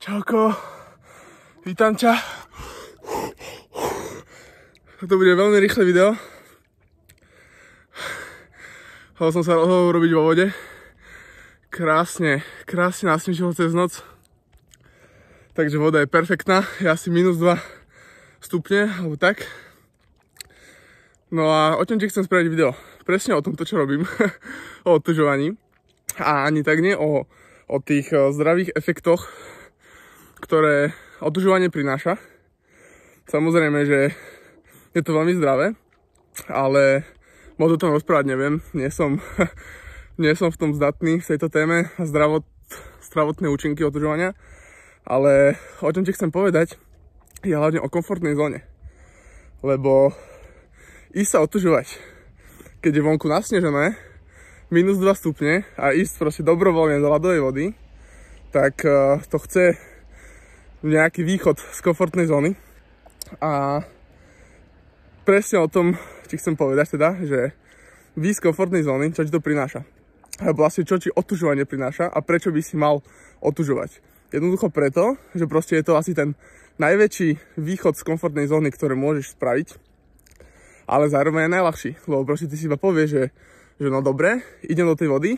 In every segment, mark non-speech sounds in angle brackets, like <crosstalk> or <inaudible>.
Čauko, vítam ťa. To bude veľmi rýchle video. Chcel som sa rozhovor urobiť vo vode. Krásne, krásne nasnežilo cez noc. Takže voda je perfektná, je asi minus 2 stupne, alebo tak. No a o čom ti chcem spraviť video? Presne o tomto, čo robím. <laughs> o otužovaní. A ani tak nie o, o tých eh, zdravých efektoch ktoré otužovanie prináša. Samozrejme, že je to veľmi zdravé, ale moc o tom rozprávať neviem. Nie som, <laughs> nie som v tom zdatný v tejto téme zdravot, zdravotné účinky otužovania, ale o čom ti chcem povedať je hlavne o komfortnej zóne. Lebo ísť sa otužovať, keď je vonku nasnežené, minus 2 stupne a ísť proste dobrovoľne do ľadovej vody, tak eh, to chce nejaký východ z komfortnej zóny. A presne o tom ti chcem povedať teda, že výsť z komfortnej zóny, čo ti to prináša. Alebo vlastne čo ti otužovanie prináša a prečo by si mal otužovať. Jednoducho preto, že proste je to asi ten najväčší východ z komfortnej zóny, ktoré môžeš spraviť, ale zároveň je najľahší, lebo proste ty si iba povieš, že, že no dobre, idem do tej vody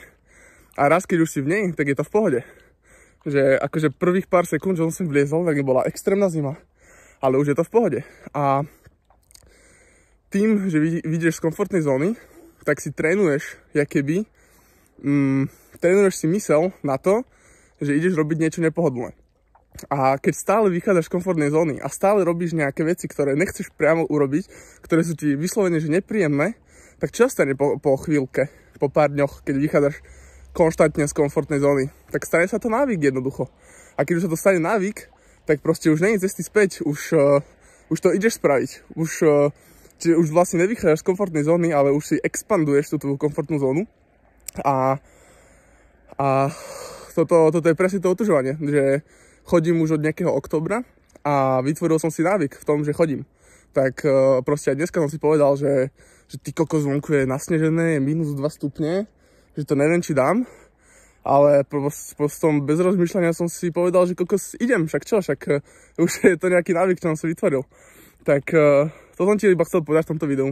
a raz keď už si v nej, tak je to v pohode že akože prvých pár sekúnd, že on sem vliezol, tak bola extrémna zima. Ale už je to v pohode. A tým, že vidieš z komfortnej zóny, tak si trénuješ, ja keby, mm, trénuješ si mysel na to, že ideš robiť niečo nepohodlné. A keď stále vychádzaš z komfortnej zóny a stále robíš nejaké veci, ktoré nechceš priamo urobiť, ktoré sú ti vyslovene že nepríjemné, tak čo stane po, po chvíľke, po pár dňoch, keď vychádzaš konštantne z komfortnej zóny. Tak stane sa to návyk jednoducho. A keď už sa to stane návyk, tak proste už není cesty späť, už, uh, už to ideš spraviť. Už, uh, eh, čiže už vlastne nevychádzaš z komfortnej zóny, ale už si expanduješ tú tvoju komfortnú zónu. A, a toto, toto je presne to otužovanie, že chodím už od nejakého oktobra a vytvoril som si návyk v tom, že chodím tak eh, proste aj dneska som si povedal, že, že ty kokos vonku je nasnežené, je minus 2 stupne že to neviem, či dám, ale po bez rozmýšľania som si povedal, že kokos idem, však čo, však uh, už je to nejaký návyk, čo som si vytvoril. Tak uh, to som ti iba chcel povedať v tomto videu,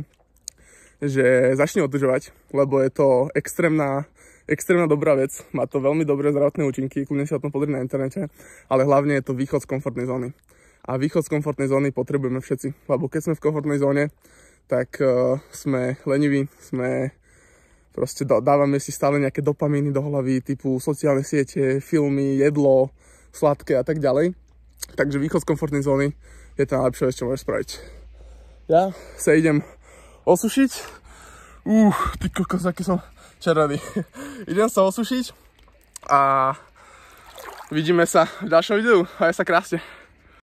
že začni održovať, lebo je to extrémna, extrémna dobrá vec, má to veľmi dobré zdravotné účinky, kľudne si o tom pozrieť na internete, ale hlavne je to východ z komfortnej zóny. A východ z komfortnej zóny potrebujeme všetci, lebo keď sme v komfortnej zóne, tak uh, sme leniví, sme Proste dávame si stále nejaké dopamíny do hlavy, typu sociálne siete, filmy, jedlo, sladké a tak ďalej. Takže východ z komfortnej zóny je to najlepšie vec, čo môžeš spraviť. Ja sa idem osušiť. Uh, ty kokos, aký som červený. <laughs> idem sa osušiť a vidíme sa v ďalšom videu. Aj sa krásne.